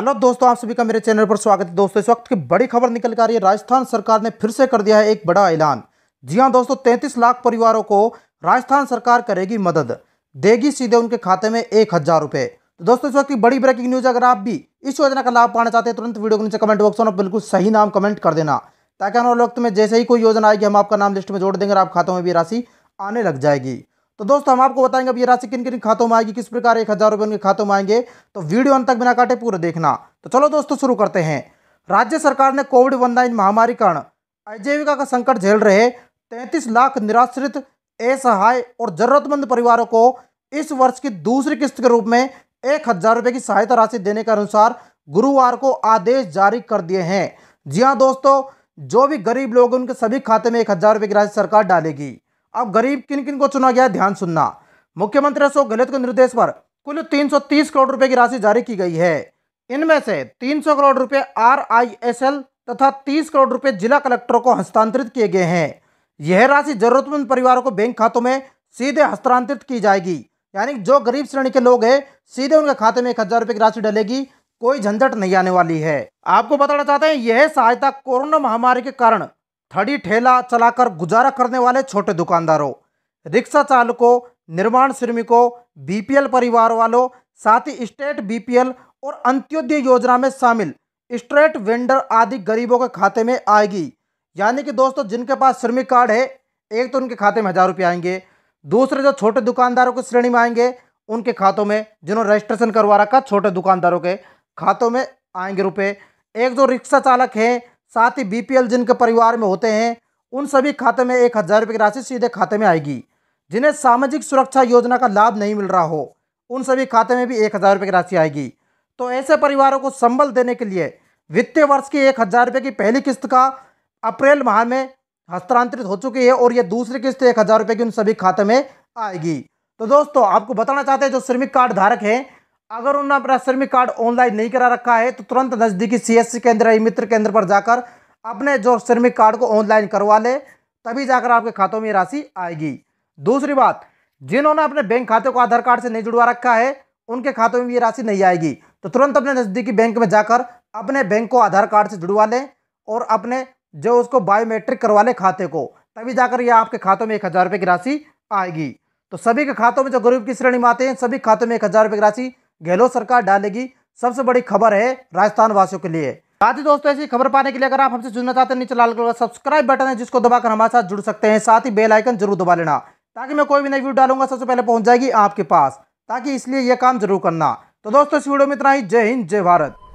hello दोस्तों आप सभी का मेरे चैनल पर स्वागत है दोस्तों इस वक्त की बड़ी खबर निकल कर रही है राजस्थान सरकार ने फिर से कर दिया है एक बड़ा ऐलान जी हां दोस्तों 33 लाख परिवारों को राजस्थान सरकार करेगी मदद देगी सीधे उनके खाते में एक हज़ार रुपये तो दोस्तों इस वक्त की बड़ी ब्रेकिंग न्यूज़ अगर आप भी इस योजना का लाभ पाना चाहते हैं तुरंत वीडियो को नीचे कमेंट बॉक्स में बिल्कुल सही नाम कमेंट कर देना ताकि आने वाले वक्त में जैसे ही कोई योजना आएगी हम आपका नाम लिस्ट में जोड़ देंगे और आप खातों में भी राशि आने लग जाएगी तो दोस्तों हम आपको बताएंगे अब ये राशि किन किन खातों में आएगी किस प्रकार एक हज़ार रुपये उनके खातों में आएंगे तो वीडियो अंत तक बिना काटे पूरा देखना तो चलो दोस्तों शुरू करते हैं राज्य सरकार ने कोविड वंदाइन महामारी कारण आजीविका का संकट झेल रहे तैंतीस लाख निराश्रित असहाय और जरूरतमंद परिवारों को इस वर्ष की दूसरी किस्त के रूप में एक हज़ार रुपये की सहायता राशि देने के अनुसार गुरुवार को आदेश जारी कर दिए हैं जी हाँ दोस्तों जो भी गरीब लोग उनके सभी खाते में एक हज़ार रुपये की राशि सरकार डालेगी अब गरीब किन किन को चुना गया ध्यान सुनना मुख्यमंत्री अशोक गहलोत के निर्देश पर कुल 330 करोड़ रुपए की राशि जारी की गई है इनमें से 300 करोड़ रुपए आरआईएसएल तथा 30 करोड़ रुपए जिला कलेक्टरों को हस्तांतरित किए गए हैं यह राशि जरूरतमंद परिवारों को बैंक खातों में सीधे हस्तांतरित की जाएगी यानी जो गरीब श्रेणी के लोग हैं सीधे उनके खाते में एक हज़ार रुपए की राशि डलेगी कोई झंझट नहीं आने वाली है आपको बताना चाहते हैं यह सहायता कोरोना महामारी के कारण थड़ी ठेला चलाकर गुजारा करने वाले छोटे दुकानदारों रिक्शा चालकों निर्माण श्रमिकों बीपीएल परिवार वालों साथ ही स्टेट बीपीएल और अंत्योदय योजना में शामिल स्ट्रेट वेंडर आदि गरीबों के खाते में आएगी यानी कि दोस्तों जिनके पास श्रमिक कार्ड है एक तो उनके खाते में हज़ार रुपये आएंगे दूसरे जो छोटे दुकानदारों की श्रेणी में आएंगे उनके खातों में जिन्होंने रजिस्ट्रेशन करवा रखा छोटे दुकानदारों के खातों में आएंगे रुपये एक जो रिक्शा चालक हैं साथ ही बीपीएल जिनके परिवार में होते हैं उन सभी खाते में एक हज़ार रुपये की राशि सीधे खाते में आएगी जिन्हें सामाजिक सुरक्षा योजना का लाभ नहीं मिल रहा हो उन सभी खाते में भी एक हज़ार रुपये की राशि आएगी तो ऐसे परिवारों को संबल देने के लिए वित्तीय वर्ष की एक हज़ार रुपये की पहली किस्त का अप्रैल माह में हस्तांतरित हो चुकी है और यह दूसरी किस्त एक हज़ार रुपये की उन सभी खाते में आएगी तो दोस्तों आपको बताना चाहते हैं जो श्रमिक कार्ड धारक हैं अगर उन्होंने अपना श्रमिक कार्ड ऑनलाइन नहीं करा रखा है तो तुरंत नज़दीकी सीएससी केंद्र या मित्र केंद्र पर जाकर अपने जो श्रमिक कार्ड को ऑनलाइन करवा ले तभी जाकर आपके खातों में राशि आएगी दूसरी बात जिन्होंने अपने बैंक खाते को आधार कार्ड से नहीं जुड़वा रखा है उनके खातों में ये राशि नहीं आएगी तो तुरंत अपने नज़दीकी बैंक में जाकर अपने बैंक को आधार कार्ड से जुड़वा लें और अपने जो उसको बायोमेट्रिक करवा लें खाते को तभी जाकर ये आपके खातों में एक हज़ार रुपये की राशि आएगी तो सभी के खातों में जो गरीब की श्रेणी में आते हैं सभी खातों में एक हज़ार रुपये की राशि गहलोत सरकार डालेगी सबसे बड़ी खबर है राजस्थान वासियों के लिए साथ ही दोस्तों ऐसी खबर पाने के लिए अगर आप हमसे जुड़ना चाहते हैं नीचे लाल कलर का सब्सक्राइब बटन है जिसको दबाकर हमारे साथ जुड़ सकते हैं साथ ही बेल आइकन जरूर दबा लेना ताकि मैं कोई भी नई वीडियो डालूंगा सबसे पहले पहुंच जाएगी आपके पास ताकि इसलिए यह काम जरूर करना तो दोस्तों इस वीडियो में इतना ही जय हिंद जय भारत